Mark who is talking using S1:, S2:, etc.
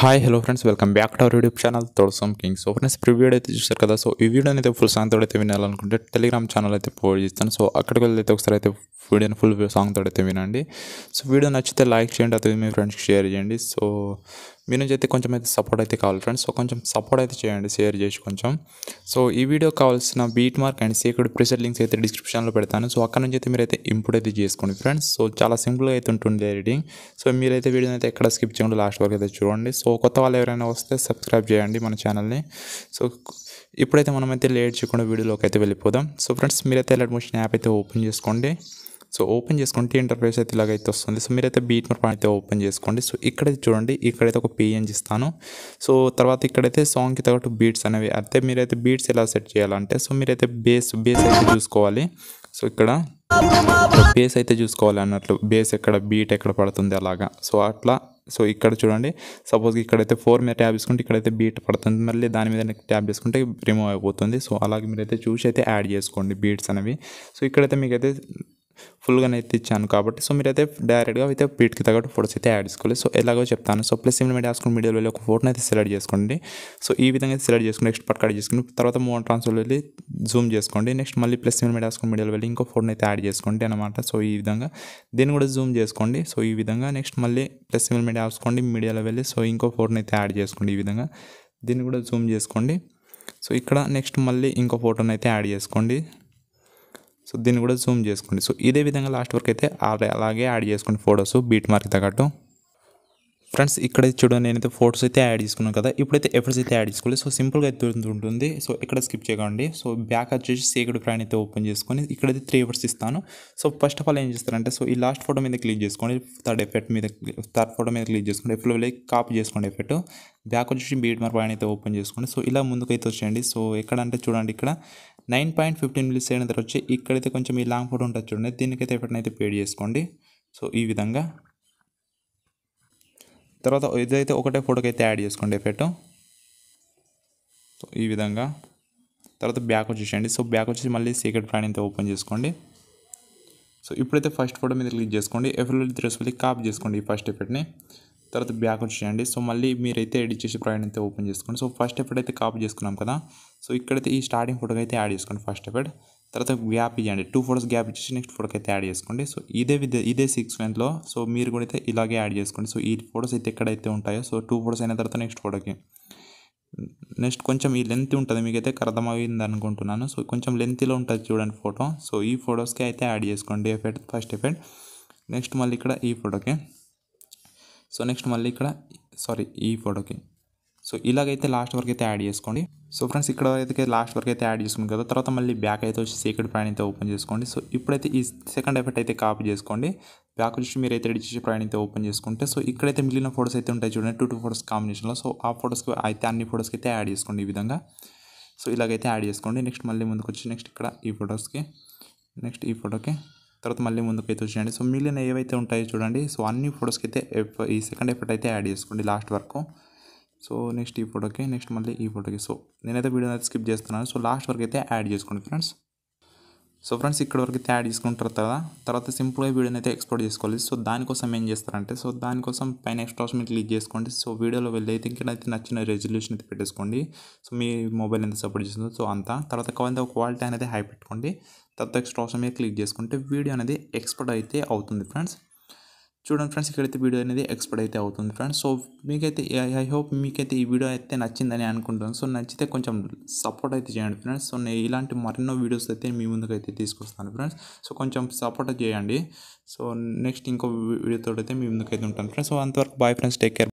S1: hi hello friends welcome back to our YouTube channel తోడసం king so friends previewed అయితే చూస్తారు కదా so ఈ వీడియో అయితే ఫుల్ సాంగ్ తోడైతే వినాలనుకుంటే టెలిగ్రామ్ ఛానల్ అయితే ప్రొవైడ్ చేస్తాను సో అక్కడికి వెళ్ళి అయితే ఒకసారి అయితే వీడియోని ఫుల్ సాంగ్ తోడైతే వినండి సో వీడియో నచ్చితే లైక్ చేయండి అది మీ ఫ్రెండ్స్కి షేర్ చేయండి సో మీ నుంచి అయితే కొంచెం అయితే సపోర్ట్ అయితే కావాలి ఫ్రెండ్స్ సో కొంచెం సపోర్ట్ అయితే చేయండి షేర్ చేసి కొంచెం సో ఈ వీడియో కావాల్సిన beat mark and secret pressure links అయితే డిస్క్రిప్షన్లో పెడతాను సో అక్కడ నుంచి అయితే అయితే ఇంపుడ్ అయితే చేసుకోండి ఫ్రెండ్స్ సో చాలా సింపుల్గా అయితే ఉంటుంది ఎడిటింగ్ సో మీరైతే వీడియోని అయితే ఎక్కడ స్కిప్ చేయండి లాస్ట్ వరకు అయితే చూడండి సో కొత్త వాళ్ళు ఎవరైనా వస్తే సబ్స్క్రైబ్ చేయండి మన ఛానల్ని సో ఇప్పుడైతే మనమైతే లేట్ చేయకుండా వీడియోలోకి అయితే వెళ్ళిపోదాం సో ఫ్రెండ్స్ మీరైతే ఎలాంటి మోషన్ యాప్ అయితే ఓపెన్ చేసుకోండి సో ఓపెన్ చేసుకోండి టీ ఇంటర్ఫేస్ అయితే ఇలాగైతే వస్తుంది సో మీరైతే బీట్ మర్ అయితే ఓపెన్ చేసుకోండి సో ఇక్కడైతే చూడండి ఇక్కడైతే ఒక పిఎన్జ్ ఇస్తాను సో తర్వాత ఇక్కడైతే సాంగ్కి తగ్గట్టు బీట్స్ అనేవి అయితే మీరైతే బీట్స్ ఎలా సెట్ చేయాలంటే సో మీరైతే బేస్ బేస్ అయితే చూసుకోవాలి సో ఇక్కడ బేస్ అయితే చూసుకోవాలి అన్నట్లు బేస్ ఎక్కడ బీట్ ఎక్కడ పడుతుంది అలాగా సో అట్లా సో ఇక్కడ చూడండి సపోజ్ ఇక్కడైతే ఫోర్ మీద ట్యాబ్ చేసుకుంటే ఇక్కడైతే బీట్ పడుతుంది మళ్ళీ దాని మీద ట్యాబ్ వేసుకుంటే రిమూవ్ అయిపోతుంది సో అలాగే మీరైతే చూసి అయితే యాడ్ చేసుకోండి బీట్స్ అనేవి సో ఇక్కడైతే మీకైతే ఫుల్గా అయితే ఇచ్చాను కాబట్టి సో మీరు అయితే డైరెక్ట్గా అయితే వీటికి తగ్గట్టు ఫోటోస్ అయితే యాడ్ చేసుకోవాలి సో ఎలాగో చెప్తాను సో ప్లస్ సిమ్లో వేసుకుని మీడియాలో వెళ్ళి ఒక ఫోటోని అయితే సెలెక్ట్ చేసుకోండి సో ఈ విధంగా అయితే సెలెక్ట్ చేసుకుని నెక్స్ట్ పట్ చేసుకుని తర్వాత మూవ్ ట్రాన్స్ఫర్ వెళ్ళి జూమ్ చేసుకోండి నెక్స్ట్ మళ్ళీ ప్లస్ సిమ్లో వేసుకుని మీడియాలో వెళ్ళి ఇంకో ఫోటోని అయితే యాడ్ చేసుకోండి అనమాట సో ఈ విధంగా దీన్ని కూడా జూమ్ చేసుకోండి సో ఈ విధంగా నెక్స్ట్ మళ్ళీ ప్లస్ సిమ్లో మీడియా వేసుకోండి మీడియాలో వెళ్ళి సో ఇంకో ఫోటోని అయితే యాడ్ చేసుకోండి ఈ విధంగా దీన్ని కూడా జూమ్ చేసుకోండి సో ఇక్కడ నెక్స్ట్ మళ్ళీ ఇంకో ఫోటోని అయితే యాడ్ చేసుకోండి సో దీన్ని కూడా జూమ్ చేసుకోండి సో ఇదే విధంగా లాస్ట్ వరకు అయితే అలాగే యాడ్ చేసుకోండి ఫొటోస్ బీట్ మార్క్ తగ్గట్టు ఫ్రెండ్స్ ఇక్కడ చూడండి నేనైతే ఫొటోస్ అయితే యాడ్ చేసుకున్నాను కదా ఇప్పుడైతే ఎఫర్ట్స్ అయితే యాడ్ చేసుకోవాలి సో సింపుల్గా అయితే ఉంటుంది సో ఇక్కడ స్కిప్ చేయకండి సో బ్యాక్ వచ్చేసి సీక్రెడ్ ప్రైన్ అయితే ఓపెన్ చేసుకొని ఇక్కడైతే త్రీ ఎఫర్ట్స్ ఇస్తాను సో ఫస్ట్ ఆఫ్ ఆల్ ఏం చేస్తారంటే సో ఈ లాస్ట్ ఫోటో మీద క్లిక్ చేసుకోండి థర్డ్ ఎఫెక్ట్ మీద థర్డ్ ఫోటో మీద క్లిక్ చేసుకోండి లో కాపీ చేసుకోండి ఎఫెక్ట్ బ్యాక్ వచ్చేసి బీట్ మార్క్ పైన అయితే ఓపెన్ చేసుకోండి సో ఇలా ముందుకు అయితే వచ్చేయండి సో ఎక్కడ అంటే చూడండి ఇక్కడ నైన్ పాయింట్ ఫిఫ్టీన్ మిల్స్ అయిన తర్వాత వచ్చి ఇక్కడైతే కొంచెం ఈ లాంగ్ ఫోటో ఉంటుంది చూడండి దీనికైతే ఎఫర్ట్నైతే పేడ్ చేసుకోండి సో ఈ విధంగా తర్వాత ఇదైతే ఒకటే ఫోటోకి అయితే యాడ్ చేసుకోండి ఎఫెక్ట్ సో ఈ విధంగా తర్వాత బ్యాక్ వచ్చేసేయండి సో బ్యాక్ వచ్చేసి మళ్ళీ సీక్రెట్ ప్లాన్ అయితే ఓపెన్ చేసుకోండి సో ఇప్పుడైతే ఫస్ట్ ఫోటో మీద క్లిక్ చేసుకోండి ఎఫ్ఎల్ తీసుకెళ్ళి కాపీ చేసుకోండి ఈ ఫస్ట్ ఎఫెక్ట్ని తర్వాత బ్యాక్ వచ్చేయండి సో మళ్ళీ మీరైతే ఎడిట్ చేసి ప్రాయింట్ అయితే ఓపెన్ చేసుకోండి సో ఫస్ట్ ఎఫెక్ట్ అయితే కాపీ చేసుకున్నాం కదా సో ఇక్కడైతే ఈ స్టార్టింగ్ ఫోటోకి అయితే యాడ్ చేసుకోండి ఫస్ట్ ఎఫెక్ట్ తర్వాత గ్యాప్ ఇవ్వండి టూ ఫోటోస్ గ్యాప్ ఇచ్చేసి నెక్స్ట్ ఫోటోకి అయితే యాడ్ చేసుకోండి సో ఇదే విద్య ఇదే సిక్స్ మంత్లో సో మీరు కూడా అయితే ఇలాగే యాడ్ చేసుకోండి సో ఈ ఫోటోస్ అయితే ఎక్కడైతే ఉంటాయో సో టూ ఫోటోస్ అయిన తర్వాత నెక్స్ట్ ఫోటోకి నెక్స్ట్ కొంచెం ఈ లెంత్ ఉంటుంది మీకైతే అర్థమైంది అనుకుంటున్నాను సో కొంచెం లెంత్లో ఉంటుంది చూడండి ఫోటో సో ఈ ఫోటోస్కి అయితే యాడ్ చేసుకోండి ఎఫెక్ట్ ఫస్ట్ ఎఫెక్ట్ నెక్స్ట్ మళ్ళీ ఇక్కడ ఈ ఫోటోకి సో నెక్స్ట్ మళ్ళీ ఇక్కడ సారీ ఈ ఫోటోకి సో ఇలాగైతే లాస్ట్ వరకు అయితే యాడ్ చేసుకోండి సో ఫ్రెండ్స్ ఇక్కడ అయితే లాస్ట్ వరకు అయితే యాడ్ చేసుకుంది కదా తర్వాత మళ్ళీ బ్యాక్ అయితే వచ్చి సీక్రెట్ ప్లాన్ అయితే ఓపెన్ చేసుకోండి సో ఇప్పుడైతే ఈ సెకండ్ ఎఫెక్ట్ అయితే కాపీ చేసుకోండి బ్యాక్ వచ్చి మీరు అయితే ఎడిట్ చేసి అయితే ఓపెన్ చేసుకుంటే సో ఇక్కడైతే మిగిలిన ఫోటోస్ అయితే ఉంటాయి చూడండి టూ టూ ఫోటోస్ కాంబినేషన్లో సో ఆ ఫోటోస్కి అయితే అన్ని ఫోటోస్కి అయితే యాడ్ చేసుకోండి ఈ విధంగా సో ఇలాగైతే యాడ్ చేసుకోండి నెక్స్ట్ మళ్ళీ ముందుకు వచ్చి నెక్స్ట్ ఇక్కడ ఈ ఫొటోస్కి నెక్స్ట్ ఈ ఫోటోకి తర్వాత మళ్ళీ ముందుకు అయితే వచ్చేయండి సో మిగిలిన ఏవైతే ఉంటాయో చూడండి సో అన్ని ఫొటోస్కి అయితే ఈ సెకండ్ ఎఫెక్ట్ అయితే యాడ్ చేసుకోండి లాస్ట్ వరకు సో నెక్స్ట్ ఈ ఫోటోకి నెక్స్ట్ మళ్ళీ ఈ ఫోటోకి సో నేనైతే వీడియో అయితే స్కిప్ చేస్తున్నాను సో లాస్ట్ వరకు అయితే యాడ్ చేసుకోండి ఫ్రెండ్స్ సో ఫ్రెండ్స్ ఇక్కడ వరకు అయితే యాడ్ చేసుకుంటారు కదా తర్వాత సింపుల్గా వీడియోని అయితే ఎక్స్పోర్ట్ చేసుకోవాలి సో దానికోసం ఏం చేస్తారంటే సో దానికోసం పైన ఎక్స్ట్రాస్ మీరు క్లిక్ చేసుకోండి సో వీడియోలో వెళ్ళి అయితే ఇంకైతే నచ్చిన రెజల్యూషన్ అయితే పెట్టేసుకోండి సో మీ మొబైల్ ఎంత సపోర్ట్ చేస్తుందో సో అంత తర్వాత కావాలంటే ఒక క్వాలిటీ అనేది హై పెట్టుకోండి తర్వాత ఎక్స్ట్రాస్ మీద క్లిక్ చేసుకుంటే వీడియో అనేది ఎక్స్పోర్ట్ అయితే అవుతుంది ఫ్రెండ్స్ చూడండి ఫ్రెండ్స్ ఇక్కడైతే వీడియో అనేది ఎక్స్పర్ట్ అయితే అవుతుంది ఫ్రెండ్స్ సో మీకైతే ఐ హోప్ మీకైతే ఈ వీడియో అయితే నచ్చిందని అనుకుంటాను సో నచ్చితే కొంచెం సపోర్ట్ అయితే చేయండి ఫ్రెండ్స్ సో నేను ఇలాంటి మరెన్నో వీడియోస్ అయితే మీ ముందుకైతే తీసుకొస్తాను ఫ్రెండ్స్ సో కొంచెం సపోర్ట్ చేయండి సో నెక్స్ట్ ఇంకో వీడియోతో అయితే మీ ముందుకైతే ఉంటాను ఫ్రెండ్స్ సో అంతవరకు బాయ్ ఫ్రెండ్స్ టేక్ కేర్